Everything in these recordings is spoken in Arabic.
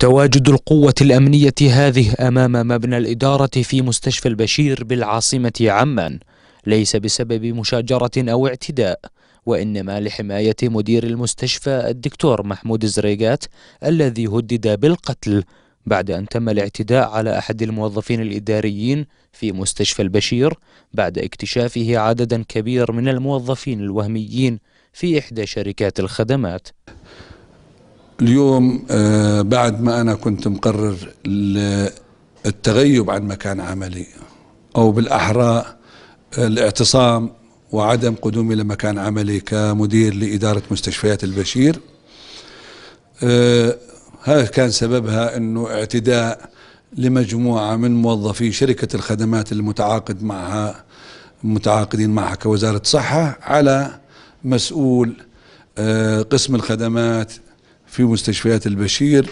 تواجد القوة الأمنية هذه أمام مبنى الإدارة في مستشفى البشير بالعاصمة عمان ليس بسبب مشاجرة أو اعتداء وإنما لحماية مدير المستشفى الدكتور محمود زريقات الذي هدد بالقتل بعد أن تم الاعتداء على أحد الموظفين الإداريين في مستشفى البشير بعد اكتشافه عددا كبير من الموظفين الوهميين في إحدى شركات الخدمات اليوم آه، بعد ما أنا كنت مقرر التغيب عن مكان عملي أو بالأحرى آه، الاعتصام وعدم قدومي لمكان عملي كمدير لإدارة مستشفيات البشير آه، هذا كان سببها أنه اعتداء لمجموعة من موظفي شركة الخدمات المتعاقد معها متعاقدين معها كوزارة صحة على مسؤول قسم الخدمات في مستشفيات البشير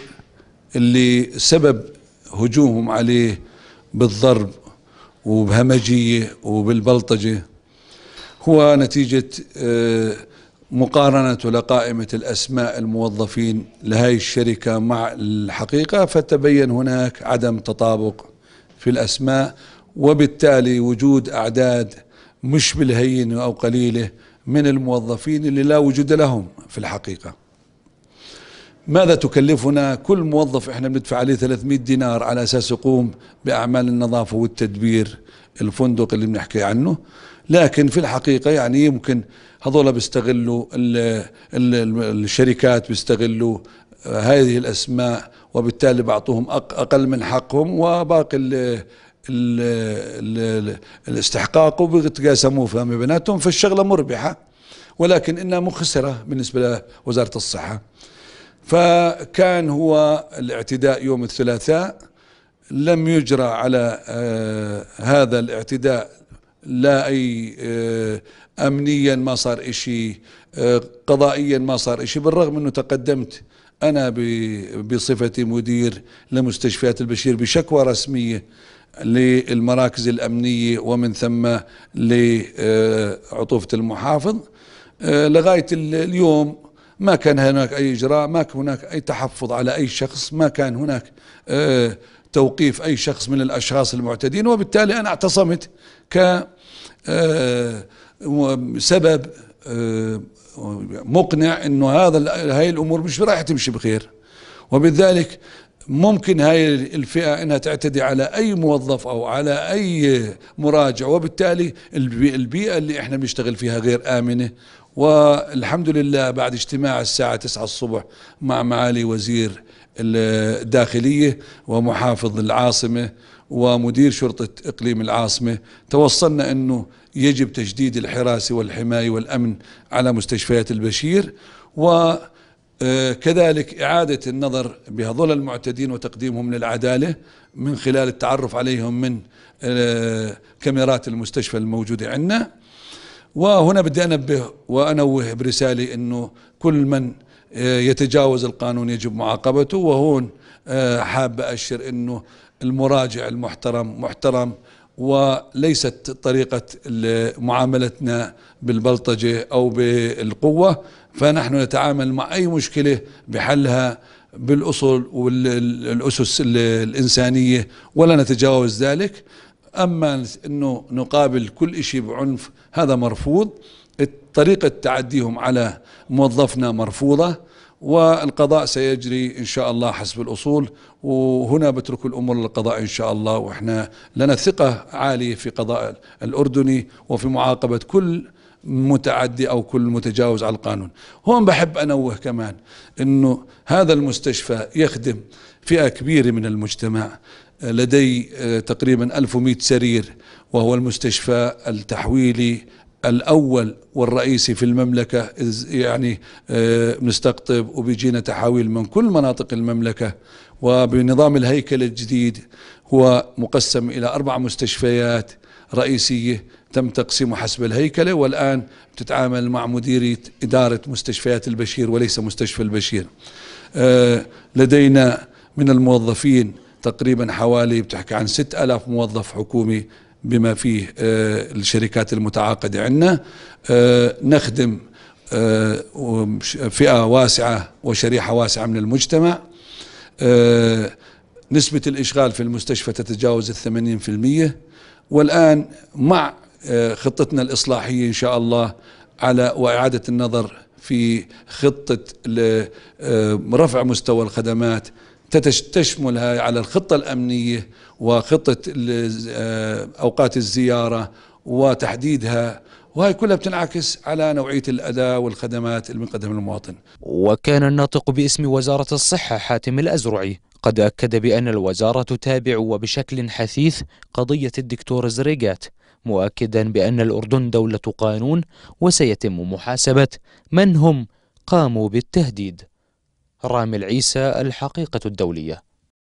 اللي سبب هجومهم عليه بالضرب وبهمجية وبالبلطجة هو نتيجة آه، مقارنته لقائمة الأسماء الموظفين لهذه الشركة مع الحقيقة فتبين هناك عدم تطابق في الأسماء وبالتالي وجود أعداد مش بالهين أو قليلة من الموظفين اللي لا وجود لهم في الحقيقة ماذا تكلفنا كل موظف احنا بندفع عليه 300 دينار على اساس يقوم باعمال النظافه والتدبير الفندق اللي بنحكي عنه لكن في الحقيقه يعني يمكن هذول بيستغلوا الشركات بيستغلوا آه، هذه الاسماء وبالتالي بعطوهم اقل من حقهم وباقي الـ الـ الـ الاستحقاق وبيتقاسموه فما بيناتهم فالشغله مربحه ولكن انها مخسره بالنسبه لوزاره الصحه فكان هو الاعتداء يوم الثلاثاء لم يجرى على آه، هذا الاعتداء لا اي آه، امنيا ما صار اشي آه، قضائيا ما صار اشي بالرغم انه تقدمت انا بصفتي مدير لمستشفيات البشير بشكوى رسميه للمراكز الامنيه ومن ثم لعطوفه المحافظ لغايه اليوم ما كان هناك أي إجراء ما كان هناك أي تحفظ على أي شخص ما كان هناك آه، توقيف أي شخص من الأشخاص المعتدين وبالتالي أنا اعتصمت ك آه، سبب آه، مقنع انه هذا هاي الامور مش راح تمشي بخير وبذلك ممكن هاي الفئة انها تعتدي على اي موظف او على اي مراجع وبالتالي البيئة اللي احنا بنشتغل فيها غير امنة والحمد لله بعد اجتماع الساعة 9 الصبح مع معالي وزير الداخلية ومحافظ العاصمة ومدير شرطة إقليم العاصمة توصلنا أنه يجب تجديد الحراسة والحماية والأمن على مستشفيات البشير و آه، كذلك إعادة النظر بهذول المعتدين وتقديمهم للعدالة من خلال التعرف عليهم من آه، كاميرات المستشفى الموجودة عندنا وهنا بدي أنبه وأنوه برسالة أنه كل من آه، يتجاوز القانون يجب معاقبته وهون حاب أشر أنه المراجع المحترم محترم وليست طريقة معاملتنا بالبلطجة أو بالقوة فنحن نتعامل مع أي مشكلة بحلها بالأصول والأسس الإنسانية ولا نتجاوز ذلك أما أنه نقابل كل شيء بعنف هذا مرفوض طريقة تعديهم على موظفنا مرفوضة والقضاء سيجري إن شاء الله حسب الأصول وهنا بترك الأمور للقضاء إن شاء الله وإحنا لنا ثقة عالية في قضاء الأردني وفي معاقبة كل متعدي او كل متجاوز على القانون هون بحب انوه كمان انه هذا المستشفى يخدم فئه كبيره من المجتمع لدي تقريبا 1100 سرير وهو المستشفى التحويلي الاول والرئيسي في المملكه يعني بنستقطب آه، وبيجينا تحاويل من كل مناطق المملكه وبنظام الهيكل الجديد هو مقسم الى اربع مستشفيات رئيسيه تم تقسيمه حسب الهيكله والان بتتعامل مع مديريه اداره مستشفيات البشير وليس مستشفى البشير. آه، لدينا من الموظفين تقريبا حوالي بتحكي عن 6000 موظف حكومي بما فيه آه، الشركات المتعاقدة عندنا آه، نخدم آه، فئة واسعة وشريحة واسعة من المجتمع نسبة الإشغال في المستشفى تتجاوز الثمانين في المية والآن مع خطتنا الإصلاحية إن شاء الله على وإعادة النظر في خطة رفع مستوى الخدمات تشمل على الخطة الأمنية وخطة آه، أوقات الزيارة وتحديدها وهي كلها بتنعكس على نوعية الأداء والخدمات المقدمة للمواطن وكان الناطق باسم وزارة الصحة حاتم الأزرعي قد أكد بأن الوزارة تتابع وبشكل حثيث قضية الدكتور زريجات مؤكدا بأن الأردن دولة قانون وسيتم محاسبة من هم قاموا بالتهديد رامي العيسى الحقيقة الدولية